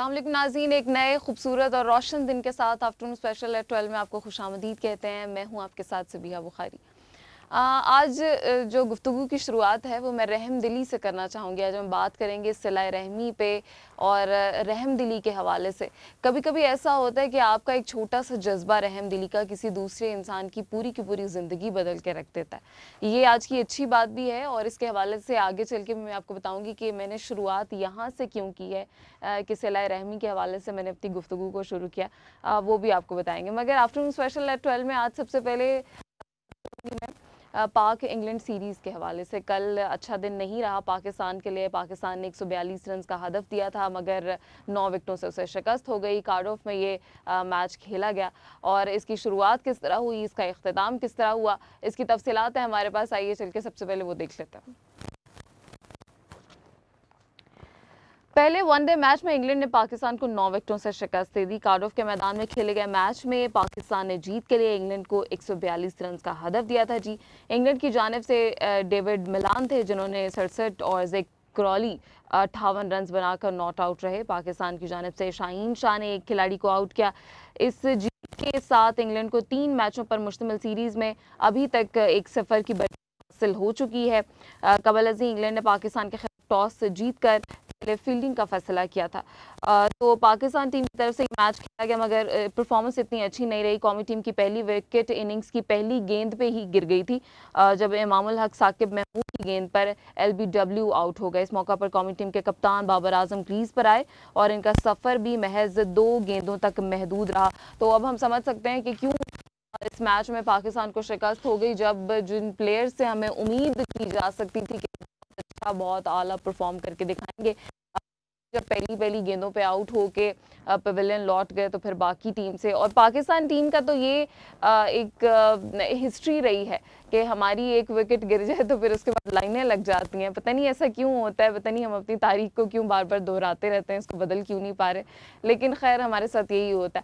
असलम नाजीन एक नए खूबसूरत और रोशन दिन के साथ आफ्टरनून स्पेशल है ट्वेल्व में आपको खुश कहते हैं मैं हूँ आपके साथ सभी बुखारी आज जो गुफ्तु की शुरुआत है वो मैं रहम दिली से करना चाहूँगी आज हम बात करेंगे सिलाई रहमी पे और रहम दिली के हवाले से कभी कभी ऐसा होता है कि आपका एक छोटा सा जज्बा रहम दिली का किसी दूसरे इंसान की पूरी की पूरी ज़िंदगी बदल के रख देता है ये आज की अच्छी बात भी है और इसके हवाले से आगे चल के मैं आपको बताऊँगी कि मैंने शुरुआत यहाँ से क्यों की है कि सिलाई रहमी के हवाले से मैंने अपनी गुफ्तु को शुरू किया वो भी आपको बताएँगे मगर आफ्टरनून स्पेशल एट ट्वेल्व में आज सबसे पहले पाक इंग्लैंड सीरीज़ के हवाले से कल अच्छा दिन नहीं रहा पाकिस्तान के लिए पाकिस्तान ने 142 रन का हदफ दिया था मगर नौ विकटों से उसे शिकस्त हो गई कार्ड ऑफ में ये मैच खेला गया और इसकी शुरुआत किस तरह हुई इसका अख्ताम किस तरह हुआ इसकी तफसीत है हमारे पास आइए चल के सबसे पहले वो देख लेते हैं पहले वनडे मैच में इंग्लैंड ने पाकिस्तान को नौ विकेटों से शिकस्त दे दी कार्डोफ के मैदान में खेले गए मैच में पाकिस्तान ने जीत के लिए इंग्लैंड को 142 रन का हदफ दिया था जी इंग्लैंड की जानब से डेविड मिलान थे जिन्होंने सड़सठ और जेक क्रॉली अट्ठावन रन बनाकर नॉट आउट रहे पाकिस्तान की जानब से शाहीन शाह ने एक खिलाड़ी को आउट किया इस जीत के साथ इंग्लैंड को तीन मैचों पर मुश्तमिल सीरीज में अभी तक एक सफ़र की बैठक हासिल हो चुकी है कबल अजी इंग्लैंड ने पाकिस्तान के खिलाफ टॉस जीत कर पहले फील्डिंग का फैसला किया था तो पाकिस्तान टीम की तरफ से मैच खेला गया मगर परफॉर्मेंस इतनी अच्छी नहीं रही कौमी टीम की पहली विकेट इनिंग्स की पहली गेंद पे ही गिर गई थी जब इमामुल हक साकिब महमूद की गेंद पर एलबीडब्ल्यू आउट हो गए इस मौका पर कौमी टीम के कप्तान बाबर आजम क्रीज पर आए और इनका सफ़र भी महज दो गेंदों तक महदूद रहा तो अब हम समझ सकते हैं कि क्यों इस मैच में पाकिस्तान को शिकस्त हो गई जब जिन प्लेयर्स से हमें उम्मीद की जा सकती थी कि अच्छा बहुत आला परफॉर्म करके दिखाएंगे जब पहली पहली गेंदों पे आउट होके पवेलियन लौट गए तो फिर बाकी टीम से और पाकिस्तान टीम का तो ये एक हिस्ट्री रही है कि हमारी एक विकेट गिर जाए तो फिर उसके बाद लाइनें लग जाती हैं पता नहीं ऐसा क्यों होता है पता नहीं हम अपनी तारीख को क्यों बार बार दोहराते रहते हैं इसको बदल क्यों नहीं पा रहे लेकिन खैर हमारे साथ यही होता है